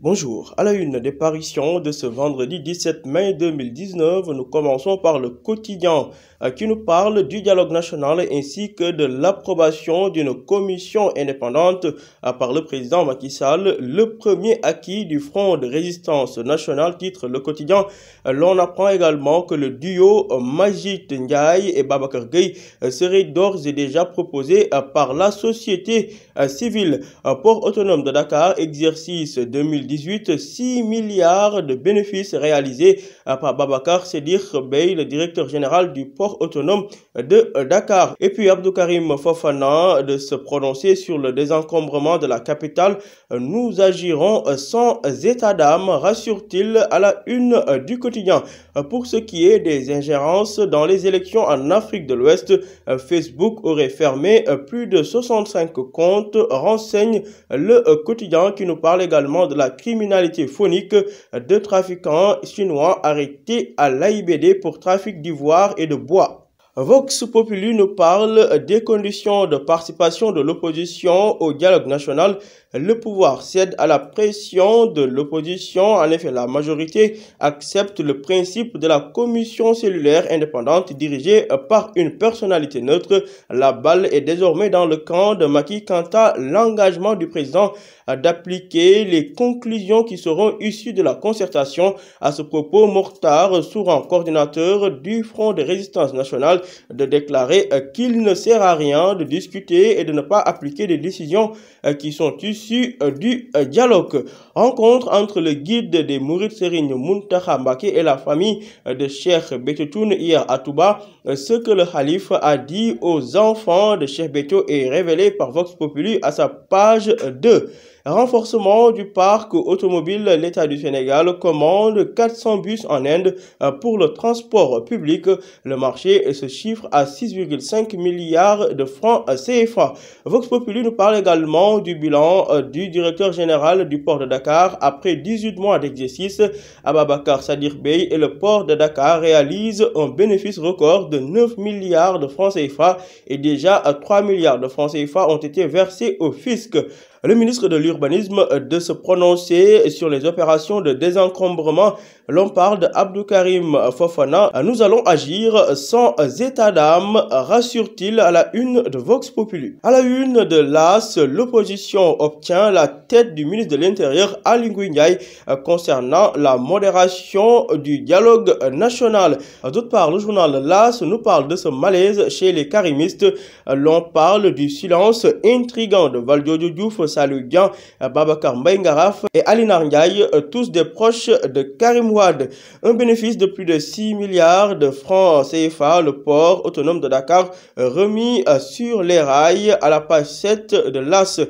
Bonjour, à la une des parutions de ce vendredi 17 mai 2019, nous commençons par le quotidien euh, qui nous parle du dialogue national ainsi que de l'approbation d'une commission indépendante euh, par le président Macky Sall, le premier acquis du Front de résistance nationale, titre le quotidien. Euh, l'on apprend également que le duo Majid Ndiaye et Babacar Gueye serait d'ores et déjà proposé par la société civile. Port autonome de Dakar, exercice 2019 18,6 milliards de bénéfices réalisés euh, par Babacar Sedir Bey, le directeur général du port autonome de Dakar. Et puis Abdoukarim Fofana de se prononcer sur le désencombrement de la capitale. Nous agirons euh, sans état d'âme, rassure-t-il à la une euh, du quotidien. Pour ce qui est des ingérences dans les élections en Afrique de l'Ouest, Facebook aurait fermé plus de 65 comptes, renseigne le quotidien qui nous parle également de la criminalité phonique de trafiquants chinois arrêtés à l'AIBD pour trafic d'ivoire et de bois. Vox Populi nous parle des conditions de participation de l'opposition au dialogue national le pouvoir cède à la pression de l'opposition. En effet, la majorité accepte le principe de la commission cellulaire indépendante dirigée par une personnalité neutre. La balle est désormais dans le camp de Maki quant à l'engagement du président d'appliquer les conclusions qui seront issues de la concertation. À ce propos, Mortar souverain coordinateur du Front de résistance nationale, de déclarer qu'il ne sert à rien de discuter et de ne pas appliquer des décisions qui sont issues euh, du euh, dialogue. Rencontre entre le guide des Mourides Serigne Muntaha et la famille euh, de Cheikh Betetoun hier à Touba. Ce que le calife a dit aux enfants de Cheikh Beto est révélé par Vox Populi à sa page 2. Renforcement du parc automobile, l'État du Sénégal commande 400 bus en Inde euh, pour le transport public. Le marché se chiffre à 6,5 milliards de francs CFA. Vox Populi nous parle également du bilan euh, du directeur général du port de Dakar après 18 mois d'exercice. Ababakar Sadir Bey et le port de Dakar réalisent un bénéfice record de 9 milliards de francs CFA et déjà 3 euh, milliards de francs CFA ont été versés au fisc le ministre de l'Urbanisme euh, de se prononcer sur les opérations de désencombrement. L'on parle d'Abdou Karim Fofana. Nous allons agir sans état d'âme, rassure-t-il à la une de Vox Populi. À la une de l'AS, l'opposition obtient la tête du ministre de l'Intérieur, Ali concernant la modération du dialogue national. D'autre part, le journal LAS nous parle de ce malaise chez les karimistes. L'on parle du silence intrigant de Valdio Diouf Salugan, Babacar Mbaïngaraf et Alina Ndiaye, euh, tous des proches de Karim Wad. Un bénéfice de plus de 6 milliards de francs CFA, le port autonome de Dakar euh, remis euh, sur les rails à la page 7 de l'AS.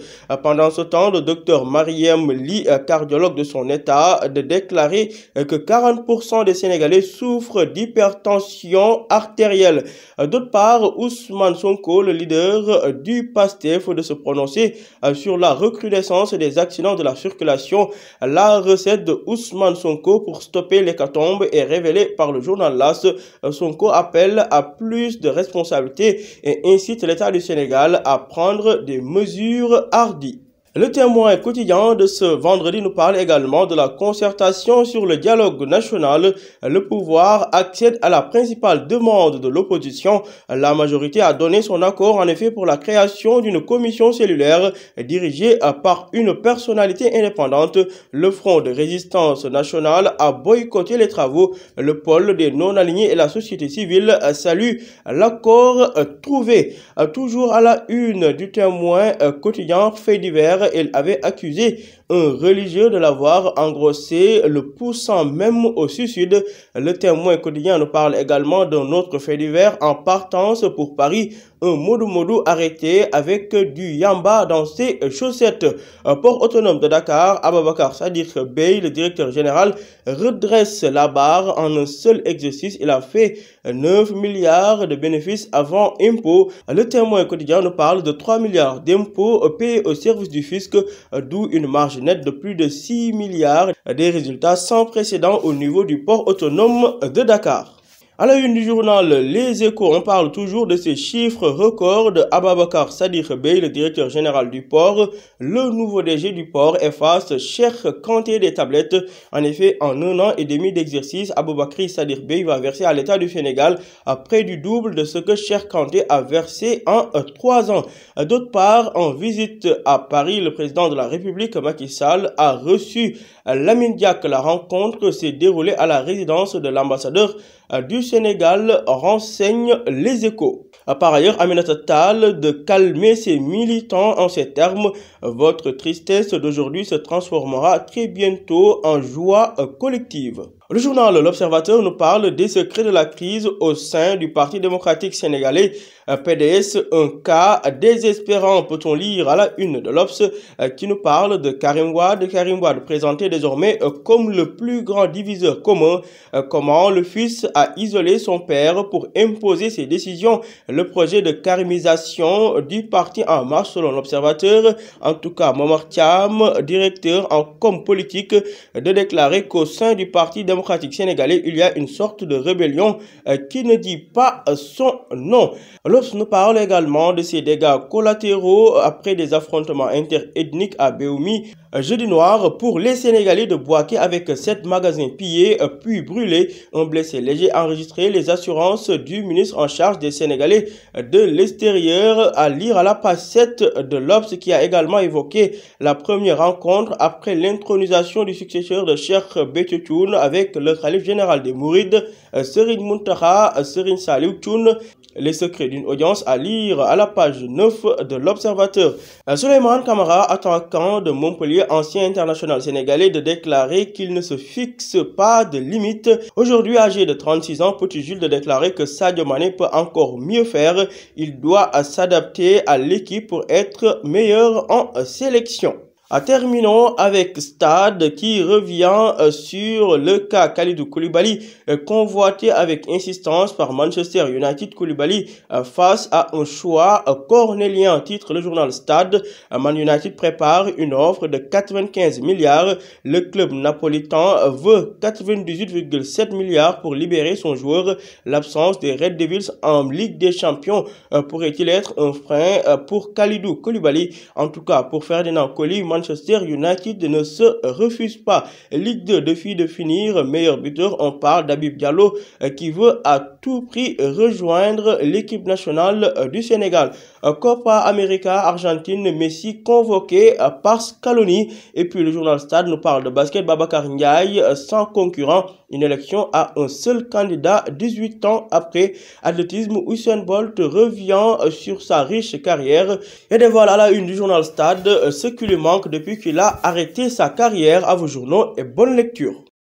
Pendant ce temps, le docteur Mariem Li, cardiologue de son état, de déclarer que 40% des Sénégalais souffrent d'hypertension artérielle. D'autre part, Ousmane Sonko, le leader du PASTEF, de se prononcer sur la la recrudescence des accidents de la circulation, la recette de Ousmane Sonko pour stopper l'hécatombe est révélée par le journal LAS. Sonko appelle à plus de responsabilités et incite l'État du Sénégal à prendre des mesures hardies. Le témoin quotidien de ce vendredi nous parle également de la concertation sur le dialogue national. Le pouvoir accède à la principale demande de l'opposition. La majorité a donné son accord en effet pour la création d'une commission cellulaire dirigée par une personnalité indépendante. Le Front de résistance nationale a boycotté les travaux. Le pôle des non-alignés et la société civile saluent l'accord trouvé. Toujours à la une du témoin quotidien fait divers elle avait accusé un religieux de l'avoir engrossé, le poussant même au sud-sud Le témoin quotidien nous parle également d'un autre fait divers en partance pour Paris. Un modou-modou arrêté avec du yamba dans ses chaussettes. Un port autonome de Dakar, Ababakar Sadir Bey, le directeur général, redresse la barre en un seul exercice. Il a fait 9 milliards de bénéfices avant impôts. Le témoin quotidien nous parle de 3 milliards d'impôts payés au service du fisc, d'où une marge net de plus de 6 milliards, des résultats sans précédent au niveau du port autonome de Dakar. À la une du journal Les Échos, on parle toujours de ces chiffres records de Ababakar Sadir Bey, le directeur général du port. Le nouveau DG du port efface cher quantité des tablettes. En effet, en un an et demi d'exercice, Ababakar Sadir Bey va verser à l'État du Sénégal euh, près du double de ce que Cher Kanté a versé en euh, trois ans. Euh, d'autre part, en visite à Paris, le président de la République Macky Sall a reçu l'Amin La rencontre s'est déroulée à la résidence de l'ambassadeur euh, du Sénégal, renseigne les échos. Euh, par ailleurs, Aminata total de calmer ses militants en ces termes. Votre tristesse d'aujourd'hui se transformera très bientôt en joie euh, collective. Le journal L'Observateur nous parle des secrets de la crise au sein du Parti démocratique sénégalais. PDS, un cas désespérant, peut-on lire à la une de l'Obs, qui nous parle de Karim Wad. Karim Wade présenté désormais comme le plus grand diviseur commun. Comment le fils à isoler son père pour imposer ses décisions. Le projet de carimisation du parti en marche selon l'observateur, en tout cas Momar Thiam, directeur en com politique, de déclarer qu'au sein du Parti démocratique sénégalais, il y a une sorte de rébellion euh, qui ne dit pas son nom. L'Obs nous parle également de ses dégâts collatéraux après des affrontements interethniques à Beumi euh, Jeudi noir pour les Sénégalais de Boaké avec sept magasins pillés euh, puis brûlés, un blessé léger enregistrer les assurances du ministre en charge des Sénégalais de l'extérieur à lire à la passette de l'Obs qui a également évoqué la première rencontre après l'intronisation du successeur de Cheikh Bétioune avec le calife général des Mourides, Serine Muntaha, Serine Toun les secrets d'une audience à lire à la page 9 de l'Observateur. Euh, Souleymane Kamara, attaquant de Montpellier, ancien international sénégalais, de déclarer qu'il ne se fixe pas de limites. Aujourd'hui âgé de 36 ans, Petit Jules de déclarer que Sadio Mané peut encore mieux faire. Il doit s'adapter à l'équipe pour être meilleur en sélection. Ah, terminons avec Stade qui revient euh, sur le cas Khalidou Koulibaly euh, convoité avec insistance par Manchester United. Koulibaly euh, face à un choix cornélien, titre le journal Stade. Man United prépare une offre de 95 milliards. Le club napolitain veut 98,7 milliards pour libérer son joueur. L'absence des Red Devils en Ligue des Champions pourrait-il être un frein pour Khalidou Koulibaly En tout cas, pour Ferdinand Colli, Manchester United ne se refuse pas. Ligue 2, défi de finir, meilleur buteur, on parle d'Abib Diallo euh, qui veut à tout prix rejoindre l'équipe nationale euh, du Sénégal. Euh, Copa América, Argentine, Messi convoqué par Scaloni. Et puis le journal Stade nous parle de basket Babacar Ndiaye sans concurrent. Une élection à un seul candidat 18 ans après athlétisme. Usain Bolt revient sur sa riche carrière et voilà la une du journal Stade ce qui lui manque depuis qu'il a arrêté sa carrière à vos journaux et bonne lecture.